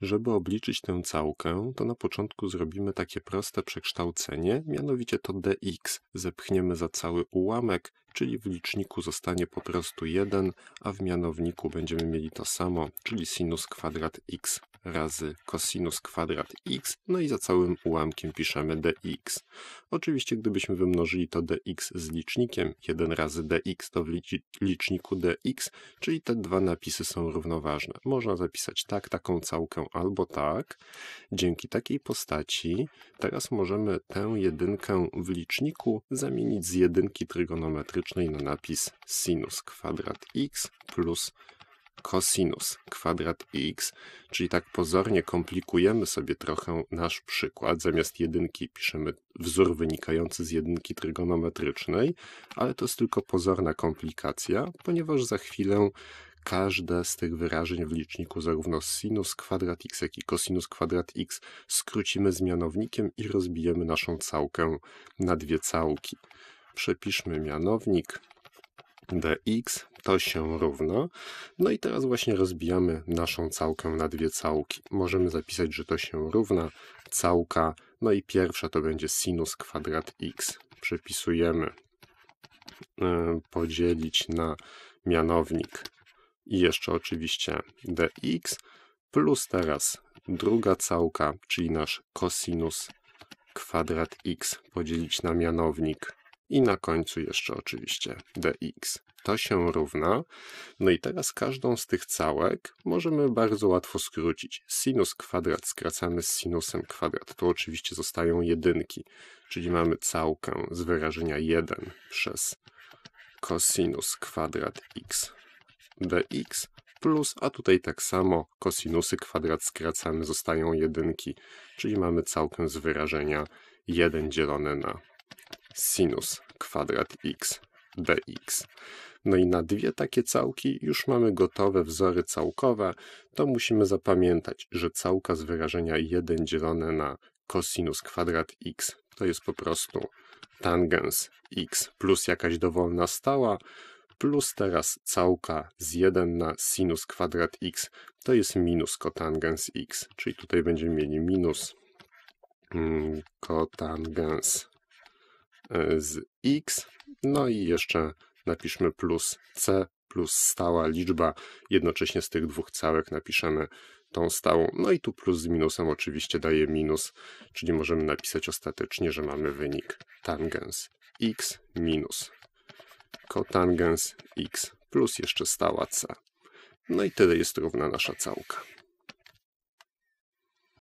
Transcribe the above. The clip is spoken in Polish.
Żeby obliczyć tę całkę, to na początku zrobimy takie proste przekształcenie, mianowicie to dx. Zepchniemy za cały ułamek, czyli w liczniku zostanie po prostu 1, a w mianowniku będziemy mieli to samo, czyli sinus kwadrat x razy cosinus kwadrat x, no i za całym ułamkiem piszemy dx. Oczywiście gdybyśmy wymnożyli to dx z licznikiem, 1 razy dx to w liczniku dx, czyli te dwa napisy są równoważne. Można zapisać tak, taką całkę albo tak. Dzięki takiej postaci teraz możemy tę jedynkę w liczniku zamienić z jedynki trygonometrycznej na napis sinus kwadrat x plus cosinus kwadrat x, czyli tak pozornie komplikujemy sobie trochę nasz przykład. Zamiast jedynki piszemy wzór wynikający z jedynki trygonometrycznej, ale to jest tylko pozorna komplikacja, ponieważ za chwilę każde z tych wyrażeń w liczniku, zarówno sinus kwadrat x, jak i cosinus kwadrat x, skrócimy z mianownikiem i rozbijemy naszą całkę na dwie całki. Przepiszmy mianownik dx to się równa. No i teraz właśnie rozbijamy naszą całkę na dwie całki. Możemy zapisać, że to się równa całka, no i pierwsza to będzie sinus kwadrat x. Przypisujemy e, podzielić na mianownik i jeszcze oczywiście dx plus teraz druga całka, czyli nasz cosinus kwadrat x podzielić na mianownik i na końcu jeszcze oczywiście dx. To się równa. No i teraz każdą z tych całek możemy bardzo łatwo skrócić. Sinus kwadrat skracamy z sinusem kwadrat. Tu oczywiście zostają jedynki, czyli mamy całkę z wyrażenia 1 przez cosinus kwadrat x dx plus, a tutaj tak samo kosinusy kwadrat skracamy, zostają jedynki, czyli mamy całkę z wyrażenia 1 dzielone na sinus kwadrat x dx. No i na dwie takie całki już mamy gotowe wzory całkowe, to musimy zapamiętać, że całka z wyrażenia 1 dzielone na kosinus kwadrat x to jest po prostu tangens x plus jakaś dowolna stała, plus teraz całka z 1 na sinus kwadrat x to jest minus kotangens x, czyli tutaj będziemy mieli minus mm, kotangens z x, no i jeszcze napiszmy plus c plus stała liczba, jednocześnie z tych dwóch całek napiszemy tą stałą, no i tu plus z minusem oczywiście daje minus, czyli możemy napisać ostatecznie, że mamy wynik tangens x minus kotangens x plus jeszcze stała c. No i tyle jest równa nasza całka.